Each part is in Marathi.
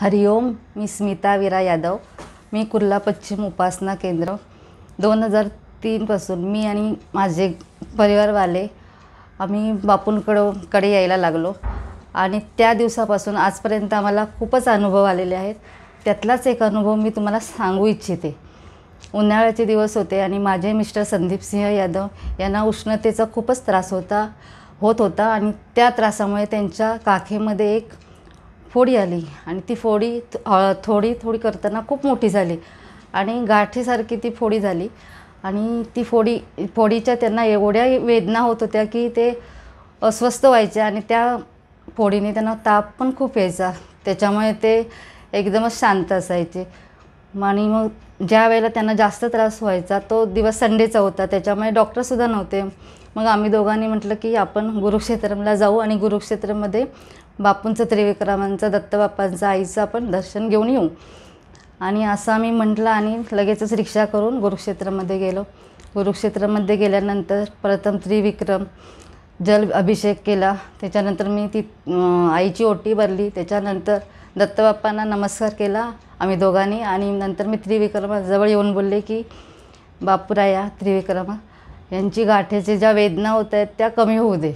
हरिओम मी स्मिता विरा यादव मी कुर्ला पश्चिम उपासना केंद्र दोन हजार तीनपासून मी आणि माझे परिवारवाले आम्ही बापूंकडं कडे यायला लागलो आणि त्या दिवसापासून आजपर्यंत आम्हाला खूपच अनुभव आलेले आहेत त्यातलाच एक अनुभव मी तुम्हाला सांगू इच्छिते उन्हाळ्याचे दिवस होते आणि माझे मिस्टर संदीप सिंह यादव यांना उष्णतेचा खूपच त्रास होता होत होता आणि त्या त्रासामुळे त्यांच्या काखेमध्ये एक फोडी आली आणि ती फोडी थोडी थोडी करताना खूप मोठी झाली आणि गाठीसारखी ती फोडी झाली आणि ती फोडी फोडीच्या त्यांना एवढ्या वेदना होत होत्या की ते अस्वस्थ व्हायचे आणि त्या फोडीने त्यांना ताप पण खूप यायचा त्याच्यामुळे ते एकदमच शांत असायचे आणि मग ज्या वेळेला त्यांना जास्त त्रास व्हायचा तो दिवस संडेचा होता त्याच्यामुळे डॉक्टरसुद्धा नव्हते मग आम्ही दोघांनी म्हटलं की आपण गुरुक्षेत्रमला जाऊ आणि गुरुक्षेत्रमध्ये बापूंचं त्रिविक्रमांचं दत्तबाप्पांचं आईचं आपण दर्शन घेऊन येऊ आणि असं आम्ही म्हटलं आणि लगेचच रिक्षा करून गुरुक्षेत्रामध्ये गेलो गुरुक्षेत्रामध्ये गेल्यानंतर प्रथम त्रिविक्रम जल अभिषेक केला त्याच्यानंतर मी ती आईची ओटी भरली त्याच्यानंतर दत्तबाप्पांना नमस्कार केला आम्ही दोघांनी आणि नंतर मी त्रिविक्रमाजवळ येऊन बोलले की बापूराया त्रिविक्रमा यांची गाठेचे ज्या वेदना होत आहेत त्या कमी होऊ दे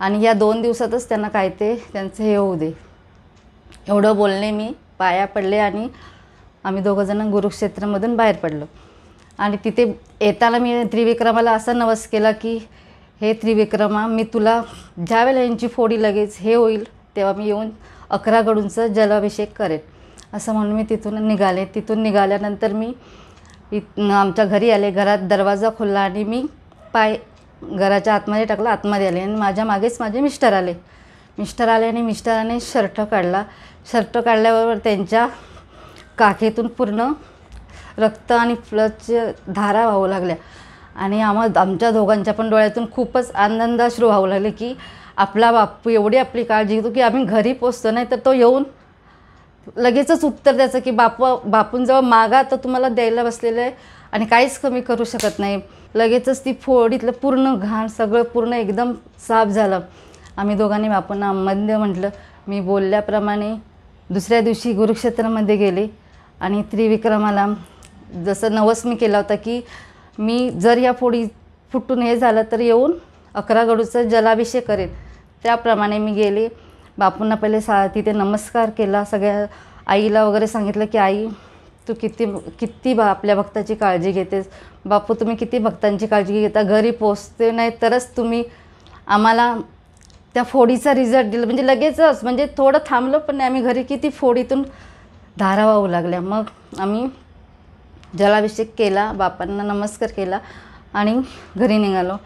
आणि ह्या दोन दिवसातच त्यांना काय ते त्यांचं हे होऊ दे एवढं बोलणे मी पाया पडले आणि आम्ही दोघंजणं गुरुक्षेत्रामधून बाहेर पडलो आणि तिथे येताना मी त्रिविक्रमाला असा नवस केला की हे त्रिविक्रमा मी तुला ज्यावेळेला यांची फोडी लगेच हे होईल तेव्हा मी येऊन अकरा गडूंचं जलाभिषेक करेन असं म्हणून मी तिथून निघाले तिथून निघाल्यानंतर मी आमच्या घरी आले घरात दरवाजा खुलला आणि मी पाय घराच्या आतमध्ये टाकलं आतमध्ये आले आणि माझ्या मागेच माझे मिस्टर आले मिस्टर आले आणि मिस्टराने शर्ट काढला शर्ट काढल्याबरोबर त्यांच्या काखेतून पूर्ण रक्त आणि प्लच धारा वाहू लागल्या आणि आम्हा आमच्या दोघांच्या पण डोळ्यातून खूपच आनंदाश्रू वाहू लागले की आपला बापू एवढी आपली काळजी घेतो की आम्ही घरी पोचतो नाही तर तो येऊन लगेचच उत्तर द्यायचं की बापू बापूंजवळ मागा तर तुम्हाला द्यायला बसलेलं आहे आणि काहीच कमी करू शकत नाही लगेचच ती फोडीतलं पूर्ण घाण सगळं पूर्ण एकदम साफ झालं आम्ही दोघांनी बापूंना मध्य म्हटलं मी बोलल्याप्रमाणे दुसऱ्या दिवशी गुरुक्षेत्रामध्ये गेले आणि त्रिविक्रमाला जसं नवस मी केला होता की मी जर या फोडी फुटून हे झालं तर येऊन अकरा गडूचा जलाभिषेक करेन त्याप्रमाणे मी गेले बापूंना पहिले सा तिथे नमस्कार केला सगळ्या आईला वगैरे सांगितलं की आई तू किती किती बा आपल्या भक्ताची काळजी घेतेस बापू तुम्ही किती भक्तांची काळजी घेता घरी पोचते नाही तरच तुम्ही आम्हाला त्या फोडीचा रिझल्ट दिला म्हणजे लगेचच म्हणजे थोडं थांबलो पण आम्ही घरी किती फोडीतून धारा वाहू लागल्या मग आम्ही जलाभिषेक केला बापांना नमस्कार केला आणि घरी निघालो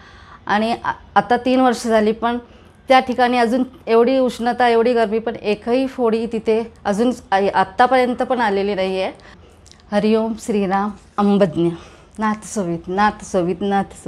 आणि आता तीन वर्ष झाली पण त्या ठिकाणी अजून एवढी उष्णता एवढी गरमी पण एकही फोडी तिथे अजून आत्तापर्यंत पण आलेली नाही आहे हरिओम श्रीराम अंबज्ञ नाथ सोवित नाथ सोवित नाथ